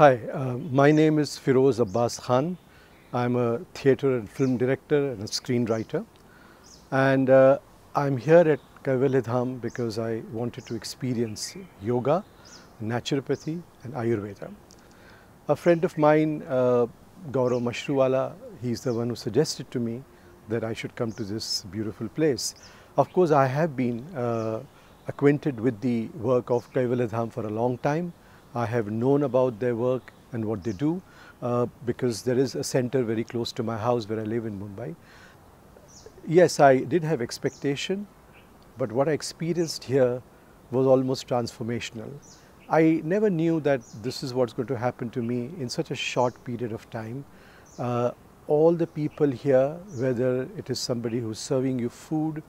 Hi, uh, my name is Firoz Abbas Khan. I'm a theatre and film director and a screenwriter. And uh, I'm here at Kaivale because I wanted to experience yoga, naturopathy and Ayurveda. A friend of mine, uh, Gaurav Mashruwala, he's the one who suggested to me that I should come to this beautiful place. Of course, I have been uh, acquainted with the work of Kaivale for a long time I have known about their work and what they do uh, because there is a center very close to my house where I live in Mumbai. Yes, I did have expectation, but what I experienced here was almost transformational. I never knew that this is what's going to happen to me in such a short period of time. Uh, all the people here, whether it is somebody who's serving you food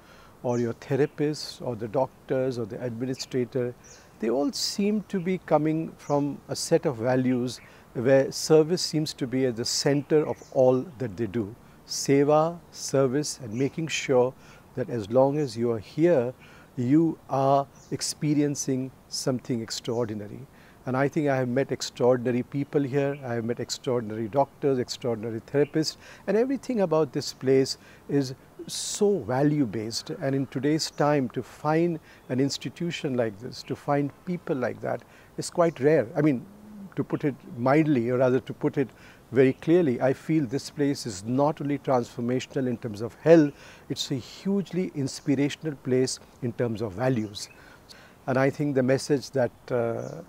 or your therapist or the doctors or the administrator, they all seem to be coming from a set of values where service seems to be at the center of all that they do. Seva, service, and making sure that as long as you are here, you are experiencing something extraordinary. And I think I have met extraordinary people here. I have met extraordinary doctors, extraordinary therapists, and everything about this place is so value based and in today's time to find an institution like this to find people like that is quite rare i mean to put it mildly or rather to put it very clearly i feel this place is not only transformational in terms of health it's a hugely inspirational place in terms of values and i think the message that uh,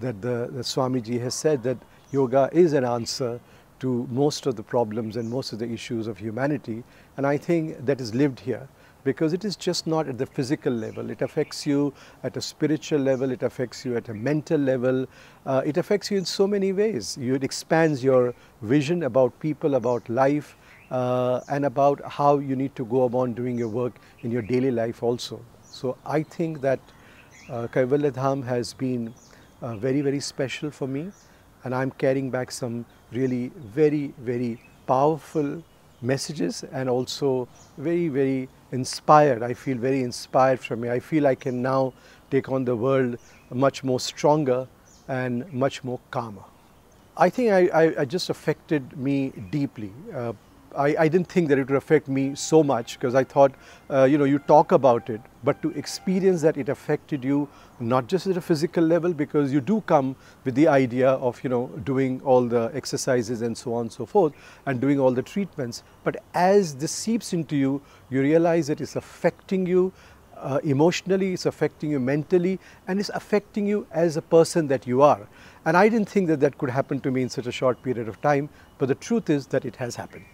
that the, the swamiji has said that yoga is an answer to most of the problems and most of the issues of humanity. And I think that is lived here because it is just not at the physical level. It affects you at a spiritual level, it affects you at a mental level, uh, it affects you in so many ways. it expands your vision about people, about life, uh, and about how you need to go about doing your work in your daily life also. So I think that uh, Kaivalya Dham has been uh, very, very special for me and I'm carrying back some really very, very powerful messages and also very, very inspired. I feel very inspired from it. I feel I can now take on the world much more stronger and much more calmer. I think I, I, I just affected me deeply. Uh, I, I, didn't think that it would affect me so much because I thought, uh, you know, you talk about it, but to experience that it affected you, not just at a physical level, because you do come with the idea of, you know, doing all the exercises and so on and so forth and doing all the treatments. But as this seeps into you, you realize that it's affecting you uh, emotionally, it's affecting you mentally, and it's affecting you as a person that you are. And I didn't think that that could happen to me in such a short period of time, but the truth is that it has happened.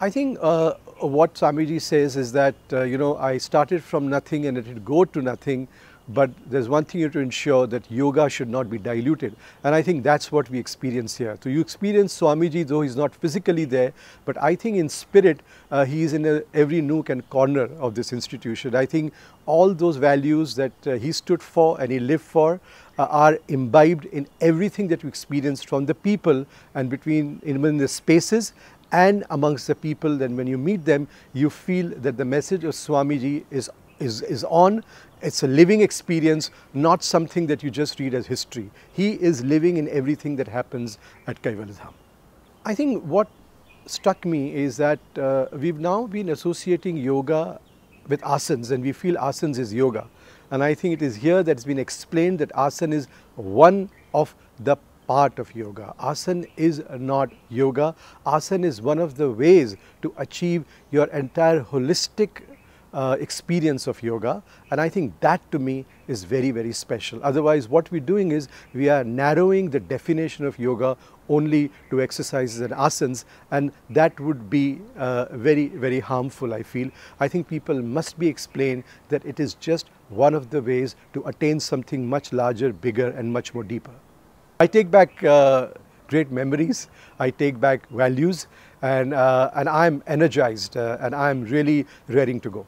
I think uh, what Samiji says is that, uh, you know, I started from nothing and it would go to nothing. But there's one thing you have to ensure that yoga should not be diluted. And I think that's what we experience here. So you experience Swamiji, though he's not physically there, but I think in spirit, uh, he is in a, uh, every nook and corner of this institution. I think all those values that uh, he stood for and he lived for, uh, are imbibed in everything that you experience from the people and between in the spaces and amongst the people then when you meet them you feel that the message of Swamiji is is, is on it's a living experience, not something that you just read as history. He is living in everything that happens at Kailasham. I think what struck me is that uh, we've now been associating yoga with asanas and we feel asanas is yoga. And I think it is here that's been explained that asana is one of the part of yoga. Asana is not yoga. Asana is one of the ways to achieve your entire holistic uh, experience of yoga. And I think that to me is very, very special. Otherwise, what we're doing is we are narrowing the definition of yoga only to exercises and asanas, and that would be uh, very, very harmful, I feel. I think people must be explained that it is just one of the ways to attain something much larger, bigger, and much more deeper. I take back uh, great memories, I take back values, and, uh, and I'm energized uh, and I'm really raring to go.